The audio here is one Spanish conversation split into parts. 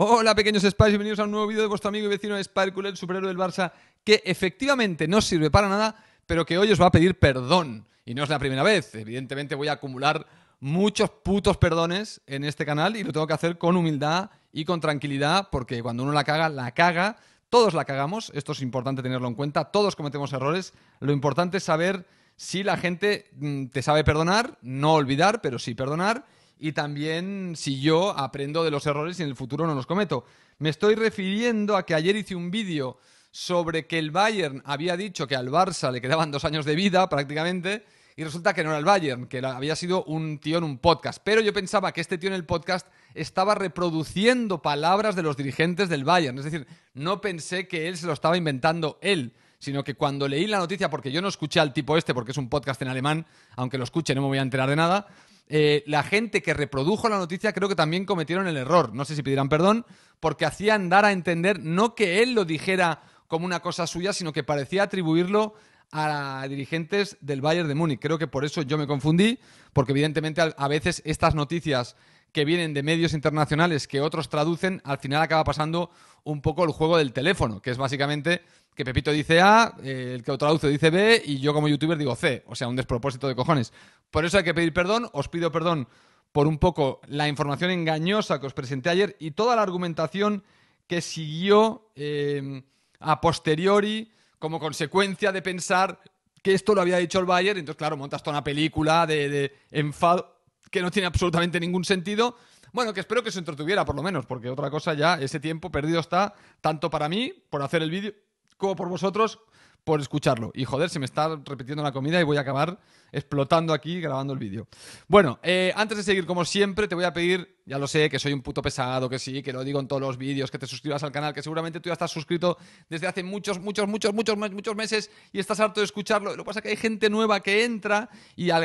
Hola pequeños Spice! bienvenidos a un nuevo vídeo de vuestro amigo y vecino Sparkuler, el superhéroe del Barça, que efectivamente no sirve para nada, pero que hoy os va a pedir perdón. Y no es la primera vez, evidentemente voy a acumular muchos putos perdones en este canal y lo tengo que hacer con humildad y con tranquilidad, porque cuando uno la caga, la caga, todos la cagamos, esto es importante tenerlo en cuenta, todos cometemos errores, lo importante es saber si la gente mm, te sabe perdonar, no olvidar, pero sí perdonar y también si yo aprendo de los errores y en el futuro no los cometo. Me estoy refiriendo a que ayer hice un vídeo sobre que el Bayern había dicho que al Barça le quedaban dos años de vida prácticamente y resulta que no era el Bayern, que había sido un tío en un podcast. Pero yo pensaba que este tío en el podcast estaba reproduciendo palabras de los dirigentes del Bayern. Es decir, no pensé que él se lo estaba inventando él, sino que cuando leí la noticia, porque yo no escuché al tipo este, porque es un podcast en alemán, aunque lo escuche no me voy a enterar de nada, eh, la gente que reprodujo la noticia creo que también cometieron el error, no sé si pidieran perdón, porque hacían dar a entender no que él lo dijera como una cosa suya, sino que parecía atribuirlo a dirigentes del Bayern de Múnich. Creo que por eso yo me confundí, porque evidentemente a veces estas noticias que vienen de medios internacionales que otros traducen, al final acaba pasando un poco el juego del teléfono, que es básicamente que Pepito dice A, eh, el que lo traduce dice B y yo como youtuber digo C. O sea, un despropósito de cojones. Por eso hay que pedir perdón. Os pido perdón por un poco la información engañosa que os presenté ayer y toda la argumentación que siguió eh, a posteriori como consecuencia de pensar que esto lo había dicho el Bayer. Entonces, claro, montas toda una película de, de enfado que no tiene absolutamente ningún sentido. Bueno, que espero que se entretuviera por lo menos, porque otra cosa ya, ese tiempo perdido está tanto para mí por hacer el vídeo como por vosotros por escucharlo. Y joder, se me está repitiendo la comida y voy a acabar explotando aquí grabando el vídeo. Bueno, eh, antes de seguir, como siempre, te voy a pedir, ya lo sé, que soy un puto pesado, que sí, que lo digo en todos los vídeos, que te suscribas al canal, que seguramente tú ya estás suscrito desde hace muchos, muchos, muchos, muchos, muchos meses y estás harto de escucharlo. Lo que pasa es que hay gente nueva que entra y a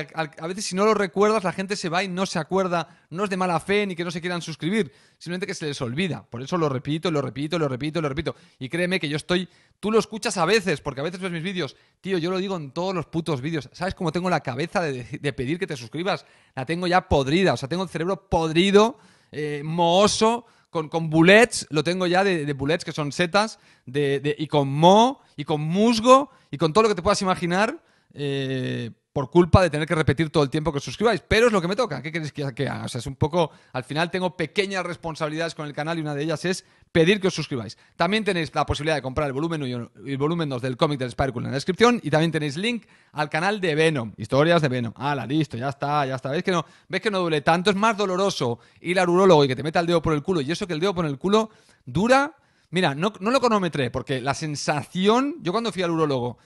veces si no lo recuerdas, la gente se va y no se acuerda, no es de mala fe ni que no se quieran suscribir, simplemente que se les olvida. Por eso lo repito, lo repito, lo repito, lo repito. Y créeme que yo estoy, tú lo escuchas a veces, porque a veces ves mis vídeos. Tío, yo lo digo en todos los putos vídeos. ¿Sabes cómo tengo la cabeza de, pedir que te suscribas. La tengo ya podrida, o sea, tengo el cerebro podrido, eh, mohoso, con, con, bullets, lo tengo ya de, bullets que son setas, de, y con mo, y con musgo, y con todo lo que te puedas imaginar. Eh, por culpa de tener que repetir todo el tiempo que os suscribáis. Pero es lo que me toca. ¿Qué queréis que haga? O sea, es un poco. Al final tengo pequeñas responsabilidades con el canal y una de ellas es pedir que os suscribáis. También tenéis la posibilidad de comprar el volumen y el volumen 2 del cómic del spider en la descripción. Y también tenéis link al canal de Venom. Historias de Venom. la listo, ya está, ya está. ¿Veis que no, ¿Ves que no duele tanto? Es más doloroso ir al urólogo y que te meta el dedo por el culo. Y eso que el dedo por el culo dura. Mira, no, no lo cronometré, porque la sensación. Yo cuando fui al urólogo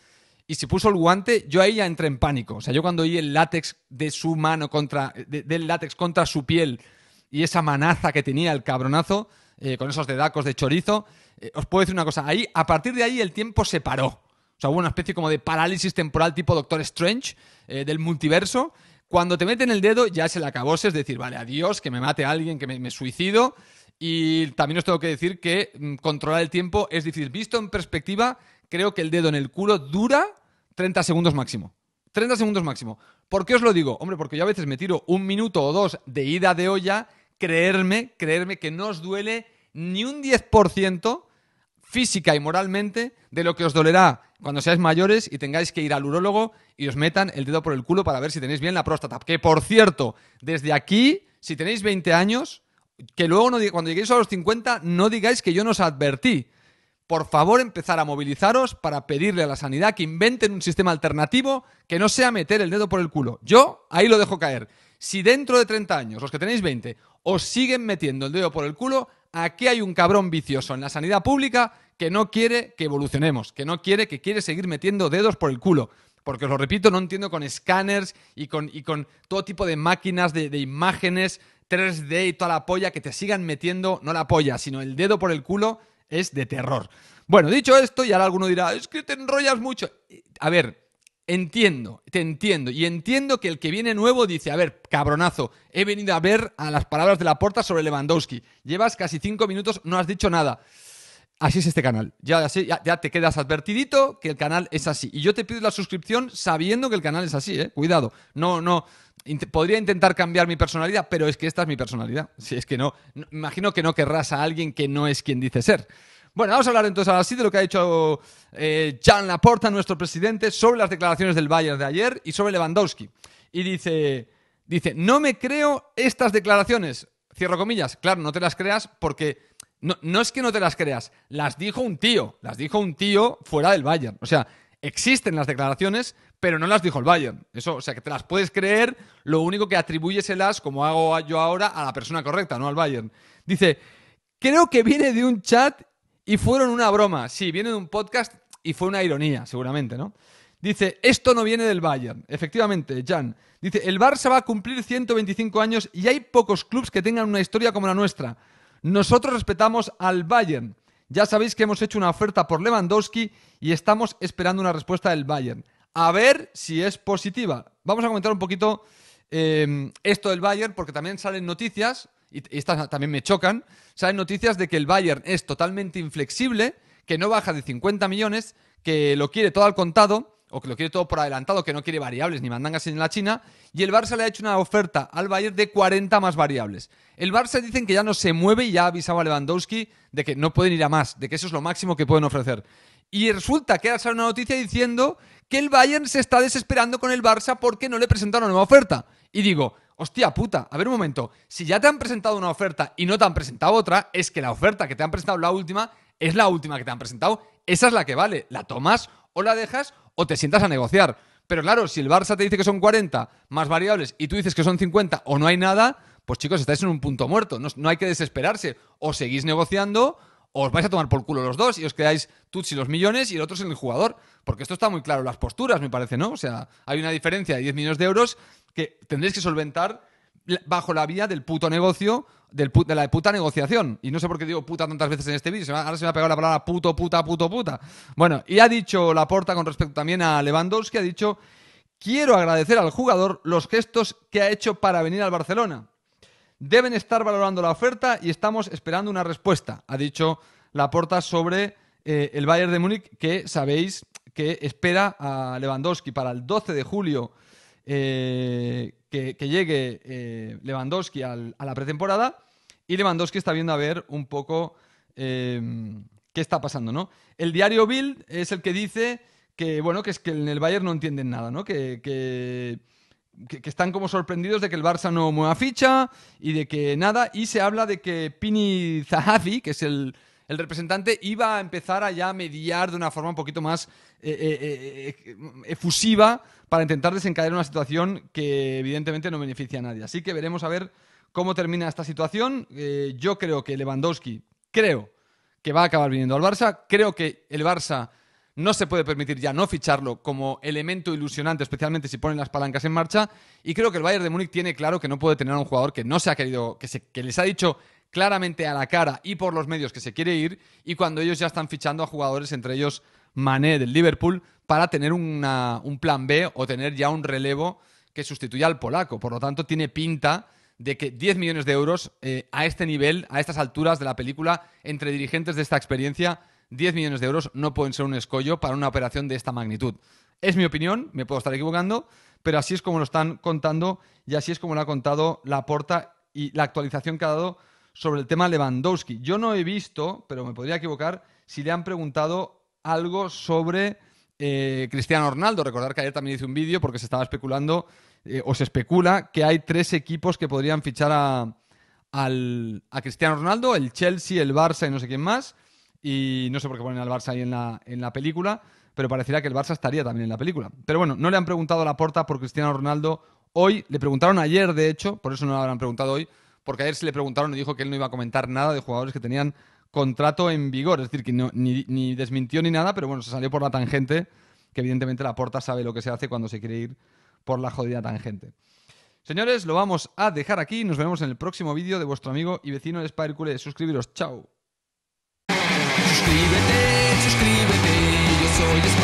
y si puso el guante, yo ahí ya entré en pánico. O sea, yo cuando oí el látex de su mano contra, del látex contra su piel y esa manaza que tenía el cabronazo, eh, con esos dedacos de chorizo, eh, os puedo decir una cosa, ahí, a partir de ahí el tiempo se paró. O sea, hubo una especie como de parálisis temporal tipo Doctor Strange eh, del multiverso. Cuando te meten el dedo ya se le acabó, es decir, vale, adiós, que me mate a alguien, que me, me suicido. Y también os tengo que decir que mm, controlar el tiempo es difícil. Visto en perspectiva, creo que el dedo en el culo dura 30 segundos máximo. 30 segundos máximo. ¿Por qué os lo digo? Hombre, porque yo a veces me tiro un minuto o dos de ida de olla, creerme, creerme que no os duele ni un 10% física y moralmente de lo que os dolerá cuando seáis mayores y tengáis que ir al urólogo y os metan el dedo por el culo para ver si tenéis bien la próstata. Que por cierto, desde aquí, si tenéis 20 años, que luego cuando lleguéis a los 50 no digáis que yo no os advertí, por favor empezar a movilizaros para pedirle a la sanidad que inventen un sistema alternativo que no sea meter el dedo por el culo. Yo ahí lo dejo caer. Si dentro de 30 años, los que tenéis 20, os siguen metiendo el dedo por el culo, aquí hay un cabrón vicioso en la sanidad pública que no quiere que evolucionemos, que no quiere, que quiere seguir metiendo dedos por el culo. Porque os lo repito, no entiendo con escáneres y con, todo tipo de máquinas de, de imágenes 3D y toda la polla que te sigan metiendo, no la polla, sino el dedo por el culo es de terror. Bueno, dicho esto, y ahora alguno dirá, es que te enrollas mucho. A ver, entiendo, te entiendo, y entiendo que el que viene nuevo dice, a ver, cabronazo, he venido a ver a las palabras de la puerta sobre Lewandowski. Llevas casi cinco minutos, no has dicho nada. Así es este canal. Ya, ya, ya, te quedas advertidito que el canal es así. Y yo te pido la suscripción sabiendo que el canal es así, ¿eh? Cuidado. No, no, podría intentar cambiar mi personalidad, pero es que esta es mi personalidad. Si es que no, imagino que no querrás a alguien que no es quien dice ser. Bueno, vamos a hablar entonces ahora sí de lo que ha dicho eh, Jean Laporta, nuestro presidente, sobre las declaraciones del Bayern de ayer y sobre Lewandowski. Y dice, dice, no me creo estas declaraciones. Cierro comillas. Claro, no te las creas porque no, no es que no te las creas. Las dijo un tío. Las dijo un tío fuera del Bayern. O sea, existen las declaraciones pero no las dijo el Bayern. Eso, o sea, que te las puedes creer, lo único que atribuyeselas, como hago yo ahora, a la persona correcta, no al Bayern. Dice, creo que viene de un chat y fueron una broma. Sí, viene de un podcast y fue una ironía, seguramente, ¿no? Dice, esto no viene del Bayern. Efectivamente, Jan. Dice, el Barça va a cumplir 125 años y hay pocos clubes que tengan una historia como la nuestra. Nosotros respetamos al Bayern. Ya sabéis que hemos hecho una oferta por Lewandowski y estamos esperando una respuesta del Bayern a ver si es positiva. Vamos a comentar un poquito em, esto del Bayern, porque también salen noticias, y, estas también me chocan, salen noticias de que el Bayern es totalmente inflexible, que no baja de 50 millones, que lo quiere todo al contado, o que lo quiere todo por adelantado, que no quiere variables ni mandangas en la China, y el Barça le ha hecho una oferta al Bayern de 40 más variables. El Barça dicen que ya no se mueve y ya ha avisado a Lewandowski de que no pueden ir a más, de que eso es lo máximo que pueden ofrecer. Y resulta que ahora sale una noticia diciendo que el Bayern se está desesperando con el Barça porque no le presentaron una nueva oferta. Y digo, hostia puta, a ver un momento, si ya te han presentado una oferta y no te han presentado otra, es que la oferta que te han presentado la última es la última que te han presentado, esa es la que vale, la tomas o la dejas o te sientas a negociar. Pero claro, si el Barça te dice que son 40 más variables y tú dices que son 50 o no hay nada, pues chicos, estáis en un punto muerto, no, no hay que desesperarse, o seguís negociando os vais a tomar por culo los dos y os quedáis Tutsi los millones y el otro es el jugador. Porque esto está muy claro, las posturas, me parece, ¿no? O sea, hay una diferencia de 10 millones de euros que tendréis que solventar bajo la vía del puto negocio, del de la puta negociación. Y no sé por qué digo puta tantas veces en este vídeo. Ahora se me ha pegado la palabra puto, puta, puto, puta. Bueno, y ha dicho Laporta con respecto también a Lewandowski, ha dicho, quiero agradecer al jugador los gestos que ha hecho para venir al Barcelona deben estar valorando la oferta y estamos esperando una respuesta, ha dicho Laporta sobre eh, el Bayern de Múnich, que sabéis que espera a Lewandowski para el 12 de julio eh, que, llegue eh, Lewandowski a la pretemporada y Lewandowski está viendo a ver un poco qué está pasando, ¿no? El diario Bild es el que dice que, bueno, que es que en el Bayern no entienden nada, ¿no? que que, están como sorprendidos de que el Barça no mueva ficha y de que nada. Y se habla de que Pini Zahavi, que es el, representante, iba a empezar a mediar de una forma un poquito más eh, eh, eh, efusiva para intentar desencadenar una situación que evidentemente no beneficia a nadie. Así que veremos a ver cómo termina esta situación. yo creo que Lewandowski, creo que va a acabar viniendo al Barça. Creo que el Barça no se puede permitir ya no ficharlo como elemento ilusionante, especialmente si ponen las palancas en marcha. Y creo que el Bayern de Múnich tiene claro que no puede tener a un jugador que no se ha querido, que, les ha dicho claramente a la cara y por los medios que se quiere ir, y cuando ellos ya están fichando a jugadores, entre ellos Mané del Liverpool, para tener un plan B o tener ya un relevo que sustituya al polaco. Por lo tanto, tiene pinta de que 10 millones de euros eh, a este nivel, a estas alturas de la película, entre dirigentes de esta experiencia, 10 millones de euros no pueden ser un escollo para una operación de esta magnitud. Es mi opinión, me puedo estar equivocando, pero así es como lo están contando y así es como lo ha contado la porta y la actualización que ha dado sobre el tema Lewandowski. Yo no he visto, pero me podría equivocar, si le han preguntado algo sobre eh, Cristiano Ronaldo. Recordar que ayer también hice un vídeo porque se estaba especulando eh, o se especula que hay tres equipos que podrían fichar a, al, a Cristiano Ronaldo, el Chelsea, el Barça y no sé quién más y no sé por qué ponen al Barça ahí en la, en la película, pero parecerá que el Barça estaría también en la película. Pero bueno, no le han preguntado a la porta por Cristiano Ronaldo hoy, le preguntaron ayer de hecho, por eso no lo habrán preguntado hoy, porque ayer se le preguntaron y dijo que él no iba a comentar nada de jugadores que tenían contrato en vigor, es decir, que ni, desmintió ni nada, pero bueno, se salió por la tangente, que evidentemente la porta sabe lo que se hace cuando se quiere ir por la jodida tangente. Señores, lo vamos a dejar aquí. Nos vemos en el próximo vídeo de vuestro amigo y vecino de Suscribiros. Chao. escríbete, suscríbete, yo soy